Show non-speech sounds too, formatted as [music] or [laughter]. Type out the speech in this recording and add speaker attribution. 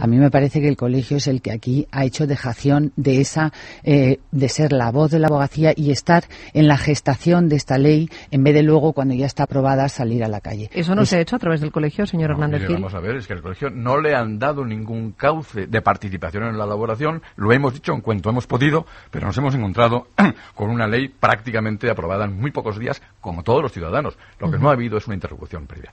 Speaker 1: A mí me parece que el colegio es el que aquí ha hecho dejación de esa, eh, de ser la voz de la abogacía y estar en la gestación de esta ley en vez de luego, cuando ya está aprobada, salir a la calle.
Speaker 2: ¿Eso no se ha hecho a través del colegio, señor Hernández Vamos
Speaker 3: a ver, es que el colegio no le han dado ningún cauce de participación en la elaboración. Lo hemos dicho en cuanto hemos podido, pero nos hemos encontrado [clears throat] con una ley prácticamente aprobada en muy pocos días, como todos los ciudadanos. Lo que no ha habido es una interrupción previa.